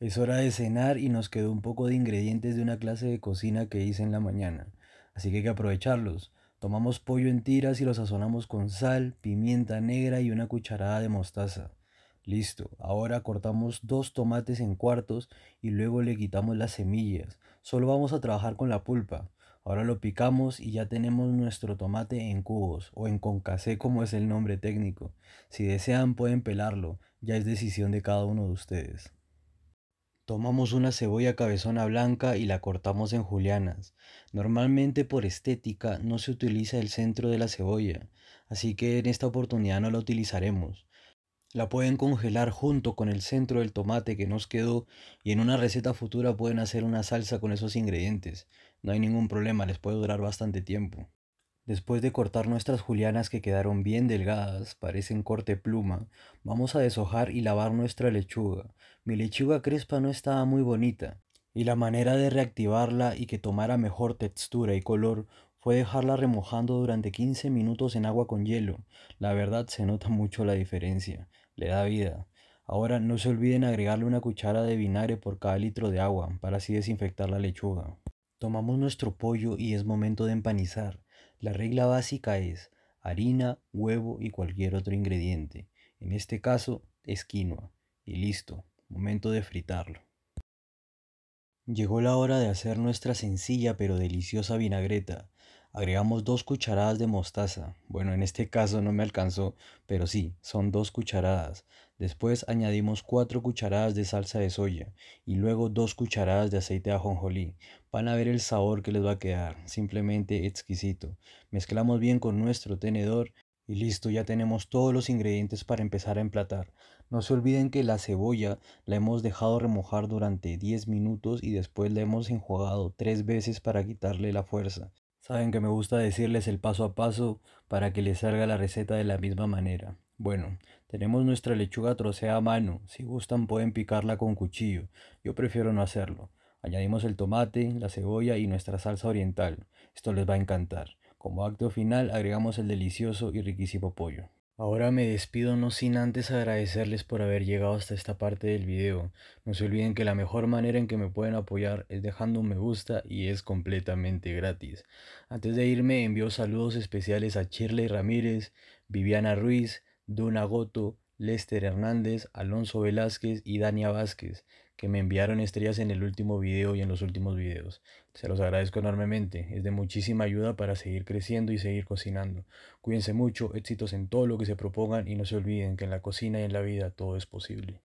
Es hora de cenar y nos quedó un poco de ingredientes de una clase de cocina que hice en la mañana, así que hay que aprovecharlos. Tomamos pollo en tiras y lo sazonamos con sal, pimienta negra y una cucharada de mostaza. Listo, ahora cortamos dos tomates en cuartos y luego le quitamos las semillas. Solo vamos a trabajar con la pulpa. Ahora lo picamos y ya tenemos nuestro tomate en cubos o en concasé como es el nombre técnico. Si desean pueden pelarlo, ya es decisión de cada uno de ustedes. Tomamos una cebolla cabezona blanca y la cortamos en julianas. Normalmente por estética no se utiliza el centro de la cebolla, así que en esta oportunidad no la utilizaremos. La pueden congelar junto con el centro del tomate que nos quedó y en una receta futura pueden hacer una salsa con esos ingredientes. No hay ningún problema, les puede durar bastante tiempo. Después de cortar nuestras julianas que quedaron bien delgadas, parecen corte pluma, vamos a deshojar y lavar nuestra lechuga. Mi lechuga crespa no estaba muy bonita, y la manera de reactivarla y que tomara mejor textura y color fue dejarla remojando durante 15 minutos en agua con hielo. La verdad se nota mucho la diferencia, le da vida. Ahora no se olviden agregarle una cuchara de vinagre por cada litro de agua para así desinfectar la lechuga. Tomamos nuestro pollo y es momento de empanizar. La regla básica es harina, huevo y cualquier otro ingrediente. En este caso es quinoa. Y listo, momento de fritarlo. Llegó la hora de hacer nuestra sencilla pero deliciosa vinagreta agregamos dos cucharadas de mostaza. Bueno, en este caso no me alcanzó, pero sí, son dos cucharadas. Después añadimos cuatro cucharadas de salsa de soya y luego dos cucharadas de aceite de ajonjolí. Van a ver el sabor que les va a quedar, simplemente exquisito. Mezclamos bien con nuestro tenedor y listo, ya tenemos todos los ingredientes para empezar a emplatar. No se olviden que la cebolla la hemos dejado remojar durante 10 minutos y después la hemos enjuagado tres veces para quitarle la fuerza. Saben que me gusta decirles el paso a paso para que les salga la receta de la misma manera. Bueno, tenemos nuestra lechuga troceada a mano. Si gustan pueden picarla con cuchillo. Yo prefiero no hacerlo. Añadimos el tomate, la cebolla y nuestra salsa oriental. Esto les va a encantar. Como acto final agregamos el delicioso y riquísimo pollo. Ahora me despido no sin antes agradecerles por haber llegado hasta esta parte del video. No se olviden que la mejor manera en que me pueden apoyar es dejando un me gusta y es completamente gratis. Antes de irme envío saludos especiales a Shirley Ramírez, Viviana Ruiz, Duna Goto, Lester Hernández, Alonso Velázquez y Dania Vázquez, que me enviaron estrellas en el último video y en los últimos videos. Se los agradezco enormemente, es de muchísima ayuda para seguir creciendo y seguir cocinando. Cuídense mucho, éxitos en todo lo que se propongan y no se olviden que en la cocina y en la vida todo es posible.